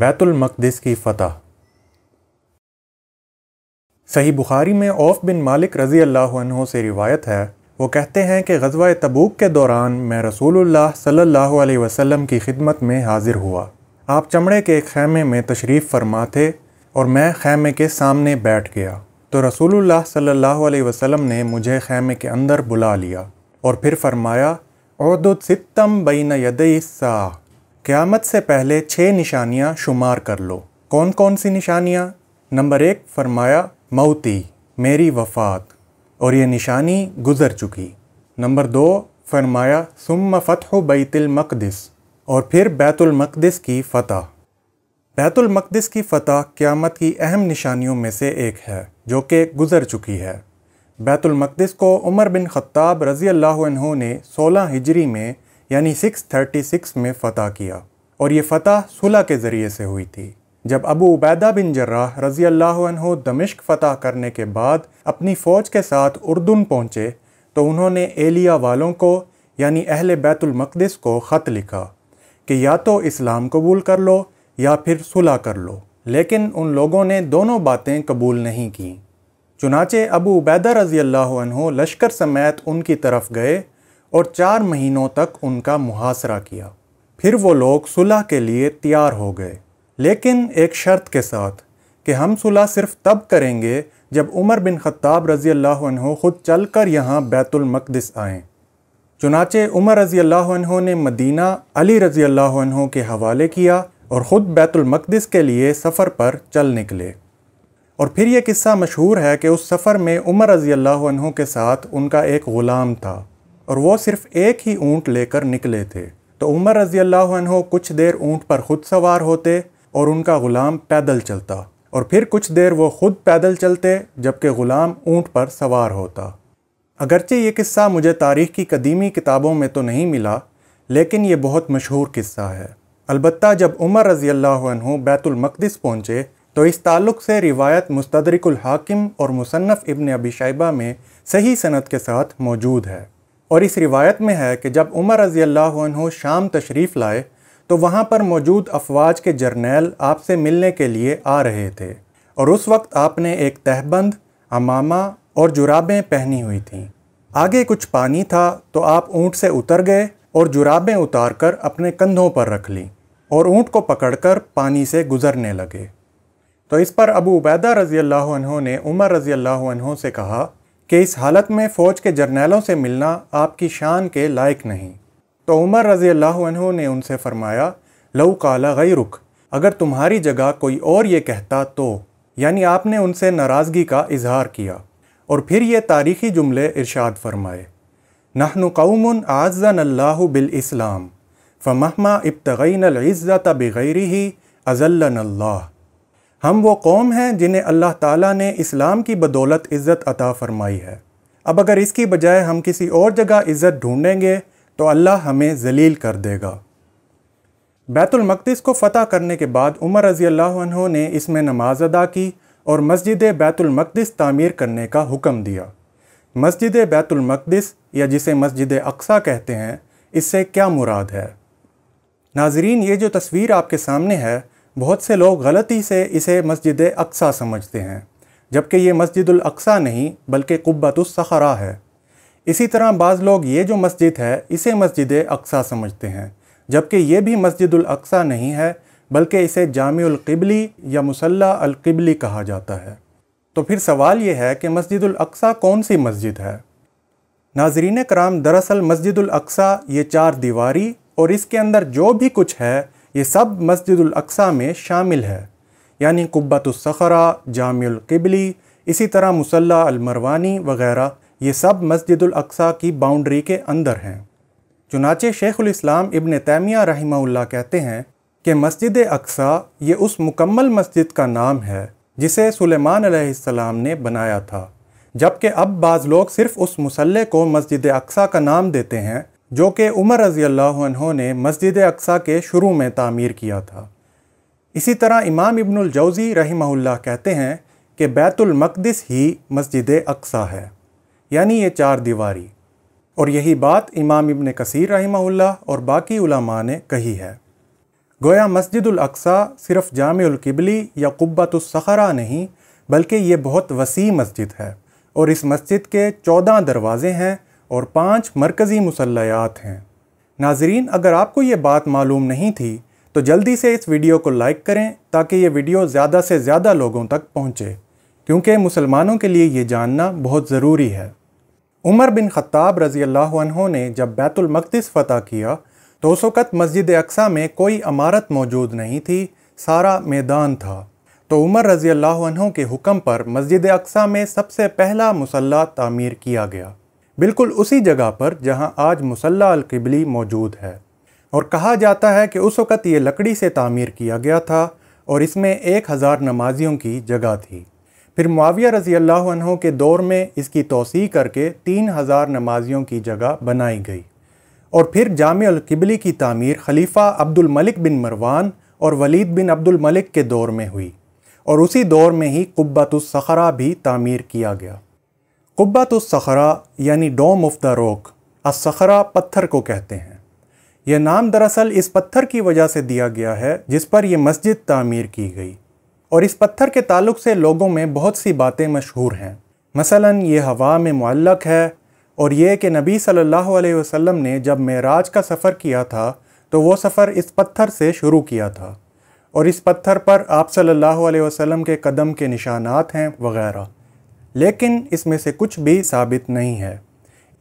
बैतुलमकदस की फ़तह सही बुखारी में औफ बिन मालिक रज़ी अल्लाह से रिवायत है वो कहते हैं कि गजवा तबूक के दौरान मैं रसूलुल्लाह सल्लल्लाहु अलैहि वसल्लम की खिदमत में हाजिर हुआ आप चमड़े के एक खैमे में तशरीफ़ फरमा थे और मैं खैमे के सामने बैठ गया तो रसूलुल्लाह सल्लल्लाहु अलैहि वसल्लम ने मुझे खैमे के अंदर बुला लिया और फिर फरमाया औदुद सितम बैन यदई सा क़्यामत से पहले छः निशानियाँ शुमार कर लो कौन कौन सी निशानियाँ नंबर एक फरमाया मौती मेरी वफ़ात और ये निशानी गुज़र चुकी नंबर दो फरमाया सुम फ़तह बैतुलमक़दस और फिर बैतुलमक़दस की फ़तह बैतुलमक़दस की फ़तह क़्यामत की अहम निशानियों में से एक है जो कि गुज़र चुकी है बैतुलमक़दस को उमर बिन ख़त्ताब रज़ी अल्लाह ने सोलह हिजरी में यानी 636 में फ़तह किया और ये फ़तह सुलह के ज़रिए से हुई थी जब अबू उबैदा बिन जर्राह रज़ी अल्लाह दमिश्क फ़तह करने के बाद अपनी फ़ौज के साथ उर्दुन पहुँचे तो उन्होंने एलिया वालों को यानी अहल बैतुलमक़दस को ख़त लिखा कि या तो इस्लाम कबूल कर लो या फिर सुलह कर लो लेकिन उन लोगों ने दोनों बातें कबूल नहीं कं चुनाचे अबू उबैदा रज़ी अल्लाह लश्कर समेत उनकी तरफ गए और चार महीनों तक उनका मुहासरा किया फिर वो लोग सुलह के लिए तैयार हो गए लेकिन एक शर्त के साथ कि हम सुलह सिर्फ तब करेंगे जब उमर बिन खत्ताब रज़ी अल्लाह ख़ुद चल कर यहाँ बैतुलमक़दस आएँ चुनाचे उमर रज़ी अल्लाह ने मदीना अली रज़ी अल्लाह के हवाले किया और ख़ुद बैतुलमक़दस के लिए सफ़र पर चल निकले और फिर यह किस्सा मशहूर है कि उस सफ़र में उमर रज़ी अल्लाह के साथ उनका एक ग़ुलाम था और वो सिर्फ एक ही ऊँट लेकर निकले थे तो उमर रजी अल्लाह कुछ देर ऊँट पर खुद सवार होते और उनका ग़ुलाम पैदल चलता और फिर कुछ देर वो खुद पैदल चलते जबकि ग़ुलाम ऊँट पर सवार होता अगरचे ये किस्सा मुझे तारीख़ की कदीमी किताबों में तो नहीं मिला लेकिन ये बहुत मशहूर किस्सा है अलबत् जब उमर रजी अल्लाह बैतुलमक़दस पहुँचे तो इस ताल्लुक़ से रिवायत मुस्तरकुल हाकिम और मुसन्फ़ इबन अबी शाइबा में सही सनत के साथ मौजूद है और इस रिवायत में है कि जब उमर रज़ी अल्लाह शाम तशरीफ़ लाए तो वहाँ पर मौजूद अफवाज के जर्नेल आपसे मिलने के लिए आ रहे थे और उस वक्त आपने एक तहबंद अमामा और जुराबें पहनी हुई थीं आगे कुछ पानी था तो आप ऊँट से उतर गए और जुराबें उतार कर अपने कंधों पर रख लीं और ऊँट को पकड़कर पानी से गुज़रने लगे तो इस पर अबू उबैदा रज़ी अल्लाह ने उमर रज़ी अल्लाह से कहा कि इस हालत में फ़ौज के जर्नैलों से मिलना आपकी शान के लायक नहीं तो उमर रज़ी अल्लाह ने उनसे फ़रमाया लऊ काला गई रुख अगर तुम्हारी जगह कोई और ये कहता तो यानी आपने उनसे नाराज़गी का इजहार किया और फिर ये तारीख़ी जुमले इरशाद फरमाए नहनु कौमन आज़न अल्लाह बिल इस्लाम फ़महमा इब्तगैन इज़्ज़त बग़ैर ही अज़ल्ला हम वो कौम हैं जिन्हें अल्लाह ताला ने इस्लाम की बदौलत इज़्ज़त अता फरमाई है अब अगर इसकी बजाय हम किसी और जगह इज़्ज़त ढूंढेंगे तो अल्लाह हमें जलील कर देगा बैतुलमक़दस को फ़तह करने के बाद उमर रज़ी अल्लाह ने इसमें नमाज अदा की और मस्जिद बैतुलमक़दस तामीर करने का हुक्म दिया मस्जिद बैतुलमक़दस या जिसे मस्जिद अक्सा कहते हैं इससे क्या मुराद है नाजरीन ये जो तस्वीर आपके सामने है बहुत से लोग गलती से इसे मस्जिद अक्सा समझते हैं जबकि ये मस्जिद अक्सा नहीं बल्कि कुब्बतुलसखरा है इसी तरह बाज़ लोग ये जो मस्जिद है इसे मस्जिद अक्सा समझते हैं जबकि ये भी मस्जिद अक्सा नहीं है बल्कि इसे जामक़बली या मुसल्ला अलकबली कहा जाता है तो फिर सवाल ये है कि मस्जिद अक्सा कौन सी मस्जिद है नाजरीन कराम दरअसल मस्जिद अक्सा ये चार दीवारी और इसके अंदर जो भी कुछ है ये सब मस्जिद अक्सा में शामिल है यानी कुब्बतुलसखरा जामकबली इसी तरह मुसल्ला अलमरवानी वगैरह ये सब मस्जिद अक्सा की बाउंड्री के अंदर हैं चुनाचे शेख़ुलस्लाम इबन तैमिया रही कहते हैं कि मस्जिद अक्सा ये उस मुकम्मल मस्जिद का नाम है जिसे सुलेमान सलेमान ने बनाया था जबकि अब बाज़ लोग सिर्फ़ उस मसल्ले को मस्जिद अक्सा का नाम देते हैं जो कि उमर रज़ी अल्लाह ने मस्जिद अक्सा के शुरू में तामीर किया था इसी तरह इमाम इब्नुल जौज़ी रही कहते हैं कि बैतुलमक़दस ही मस्जिद अक्सा है यानी ये चार दीवारी और यही बात इमाम इबन कसीर रहमहुल्लाह और बाकी उलमा ने कही है गोया मस्जिद अक्सा सिर्फ जामबली या कुब्बतुलसखरा नहीं बल्कि ये बहुत वसी मस्जिद है और इस मस्जिद के चौदह दरवाज़े हैं और पाँच मरकज़ी मसलियात हैं नाजरीन अगर आपको ये बात मालूम नहीं थी तो जल्दी से इस वीडियो को लाइक करें ताकि ये वीडियो ज़्यादा से ज़्यादा लोगों तक पहुँचे क्योंकि मुसलमानों के लिए ये जानना बहुत ज़रूरी है उमर बिन खत्ताब रज़ी अल्लाह ने जब बैतुलमक़दस फ़तह किया तो उस वक़्त मस्जिद अक्सा में कोई अमारत मौजूद नहीं थी सारा मैदान था तो उमर रज़ी अल्लाह के हुक्म पर मस्जिद अक्सा में सबसे पहला मुसल्ला तामीर किया गया बिल्कुल उसी जगह पर जहां आज मुसल्ला किबली मौजूद है और कहा जाता है कि उस वक़्त ये लकड़ी से तामीर किया गया था और इसमें एक हज़ार नमाजियों की जगह थी फिर मुआविया रज़ी अल्लाह के दौर में इसकी तोसी करके तीन हज़ार नमाजियों की जगह बनाई गई और फिर जामकबली की तामीर खलीफा अब्दुल मलिक बिन मरवान और वलीद बिन अब्दुल मलिक के दौर में हुई और उसी दौर में ही सखरा भी तामीर किया गया सखरा यानी डोम ऑफ द रॉक असखरा पत्थर को कहते हैं यह नाम दरअसल इस पत्थर की वजह से दिया गया है जिस पर यह मस्जिद तामीर की गई और इस पत्थर के ताल्लुक से लोगों में बहुत सी बातें मशहूर हैं मसलन ये हवा में मुल्लक है और ये कि नबी सल्लल्लाहु अलैहि वसल्लम ने जब मेराज का सफ़र किया था तो वो सफ़र इस पत्थर से शुरू किया था और इस पत्थर पर आप सल्लल्लाहु अलैहि वसल्लम के कदम के निशानात हैं वगैरह लेकिन इसमें से कुछ भी साबित नहीं है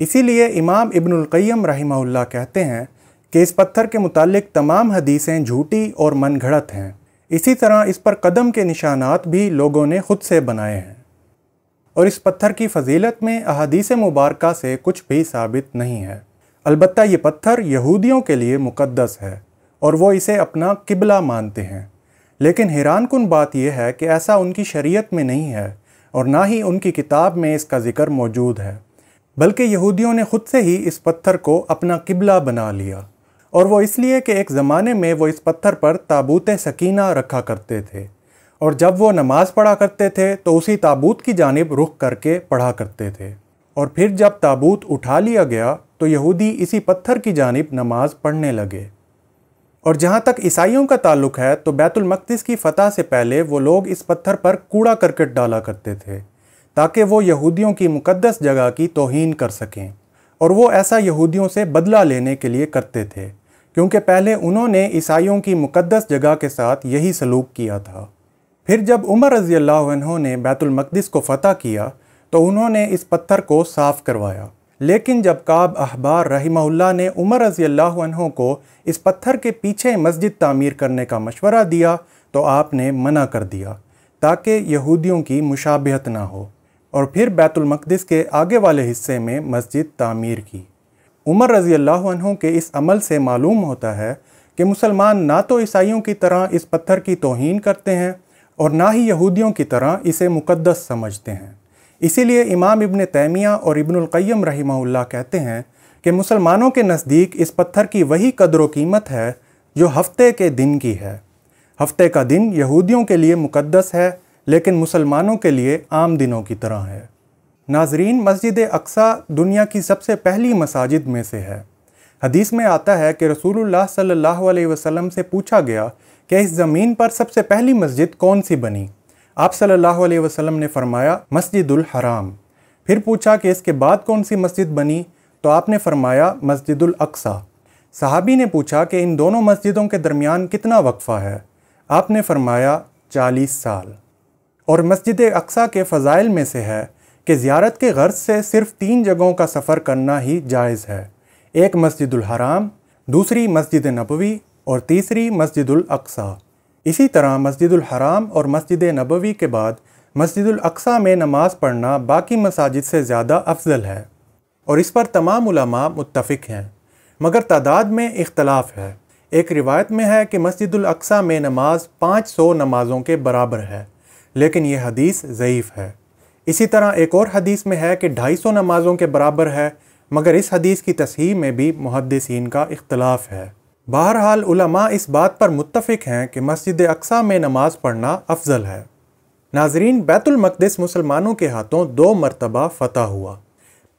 इसीलिए इमाम इब्नुल्कैम रहीमल्ला कहते हैं कि इस पत्थर के मुतालिक तमाम हदीसें झूठी और मन घड़त हैं इसी तरह इस पर कदम के निशानात भी लोगों ने खुद से बनाए हैं और इस पत्थर की फजीलत में अहादीस मुबारक से कुछ भी साबित नहीं है अलबत् ये पत्थर यहूदियों के लिए मुकदस है और वो इसे अपना किबला मानते हैं लेकिन हैरान कन बात यह है कि ऐसा उनकी शरीयत में नहीं है और ना ही उनकी किताब में इसका जिक्र मौजूद है बल्कि यहूदियों ने ख़ुद से ही इस पत्थर को अपना किबला बना लिया और वो इसलिए कि एक ज़माने में वो इस पत्थर पर ताबूत सकीना रखा करते थे और जब वो नमाज़ पढ़ा करते थे तो उसी ताबूत की जानब रुख करके पढ़ा करते थे और फिर जब ताबूत उठा लिया गया तो यहूदी इसी पत्थर की जानब नमाज पढ़ने लगे और जहाँ तक ईसाइयों का ताल्लुक है तो बैतुल की फतह से पहले वो लोग इस पत्थर पर कूड़ा करकट डाला करते थे ताकि वो यहूदियों की मुकद्दस जगह की तोहन कर सकें और वो ऐसा यहूदियों से बदला लेने के लिए करते थे क्योंकि पहले उन्होंने ईसाइयों की मुकद्दस जगह के साथ यही सलूक किया था फिर जब उमर रज़ी अल्लाह ने बैतुलमक़दस को फ़तह किया तो उन्होंने इस पत्थर को साफ़ करवाया लेकिन जब काब अहबार रहीमउल्ला ने उमर रजी अल्लाह को इस पत्थर के पीछे मस्जिद तामीर करने का मशवरा दिया तो आपने मना कर दिया ताकि यहूदियों की मुशाबहत ना हो और फिर बैतुलमक़दस के आगे वाले हिस्से में मस्जिद तामीर की उमर रजी अल्लाह के इस अमल से मालूम होता है कि मुसलमान ना तो ईसाइयों की तरह इस पत्थर की तोहन करते हैं और ना ही यहूदियों की तरह इसे मुकदस समझते हैं इसीलिए इमाम इबन तैमिया और इबनकैम रहीमल्ला कहते हैं कि मुसलमानों के नज़दीक इस पत्थर की वही कदर कीमत है जो हफ्ते के दिन की है हफ्ते का दिन यहूदियों के लिए मुकद्दस है लेकिन मुसलमानों के लिए आम दिनों की तरह है नाजरीन मस्जिद अक्सा दुनिया की सबसे पहली मसाजिद में से है हदीस में आता है कि रसूलुल्लाह सल्लल्लाहु अलैहि वसल्लम से पूछा गया कि इस ज़मीन पर सबसे पहली मस्जिद कौन सी बनी आप सल्लल्लाहु अलैहि वसल्लम ने फरमाया मस्जिदुल हराम फिर पूछा कि इसके बाद कौन सी मस्जिद बनी तो आपने फरमाया मस्जिदुल अक्सा साहबी ने पूछा कि इन दोनों मस्जिदों के दरमियान कितना वक्फ़ा है आपने फरमाया चालीस साल और मस्जिद अक्सा के फ़जाइल में से है कि ज़्यारत के गर्ज से सिर्फ तीन जगहों का सफ़र करना ही जायज़ है एक मस्जिदुल हराम दूसरी मस्जिद नबवी और तीसरी मस्जिदुल अक्सा इसी तरह मस्जिद हराम और मस्जिद नबवी के बाद मस्जिद अक्सा में नमाज़ पढ़ना बाकी मसाजिद से ज़्यादा अफजल है और इस पर तमाम उलमा मुतफ़ हैं मगर तादाद में इख्तलाफ है एक रिवायत में है कि मस्जिद अक्सा में नमाज 500 नमाज़ों के बराबर है लेकिन यह हदीस ज़यीफ़ है इसी तरह एक और हदीस में है कि 250 नमाज़ों के बराबर है मगर इस हदीस की तस्ही में भी मुहदसिन का इख्तलाफ है बहरहाल उलमा इस बात पर मुतफ़ हैं कि मस्जिद अक्सा में नमाज़ पढ़ना अफजल है नाजरीन बैतुलमक़दस मुसलमानों के हाथों दो मरतबा फ़तह हुआ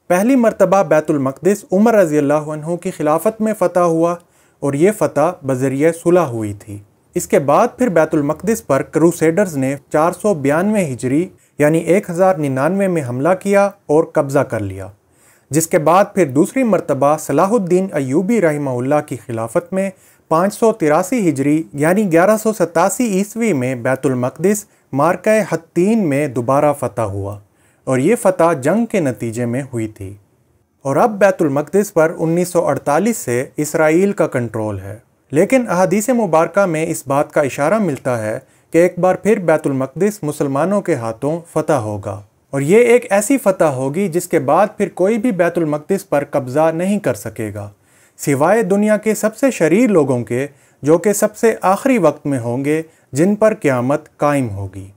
पहली मरतबा बैतुलमक़दस उमर रज़ी अल्लाह की खिलाफत में फ़तह हुआ और ये फ़तह बजरिए सुलह हुई थी इसके बाद फिर बैतुलमक़दस पर क्रूसेडर्स ने चार सौ बयानवे हिजरी यानी एक हज़ार निन्यानवे में हमला किया और कब्ज़ा कर लिया जिसके बाद फिर दूसरी मरतबा सलाहुद्दीन अयूबी रहीमउल्ला की खिलाफत में पाँच सौ तिरासी हिजरी यानी ग्यारह सौ सतासी ईस्वी में बैतुलमकदस मार्क हत्तीन में दोबारा फतह हुआ और ये फतह जंग के नतीजे में हुई थी और अब बैतुलमकदस पर 1948 से इसराइल का कंट्रोल है लेकिन अहदीस मुबारक में इस बात का इशारा मिलता है कि एक बार फिर बैतुलमकदस मुसलमानों के हाथों फतह होगा और ये एक ऐसी फतह होगी जिसके बाद फिर कोई भी बैतुलमकदस पर कब्ज़ा नहीं कर सकेगा सिवाय दुनिया के सबसे शरीर लोगों के जो कि सबसे आखिरी वक्त में होंगे जिन पर क़्यामत कायम होगी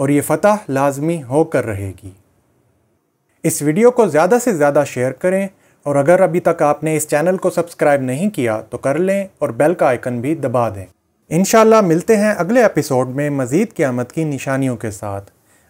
और ये फतह लाजमी होकर रहेगी इस वीडियो को ज़्यादा से ज़्यादा शेयर करें और अगर अभी तक आपने इस चैनल को सब्सक्राइब नहीं किया तो कर लें और बेल का आइकन भी दबा दें इन मिलते हैं अगले एपिसोड में मज़ीद क़्यामत की निशानियों के साथ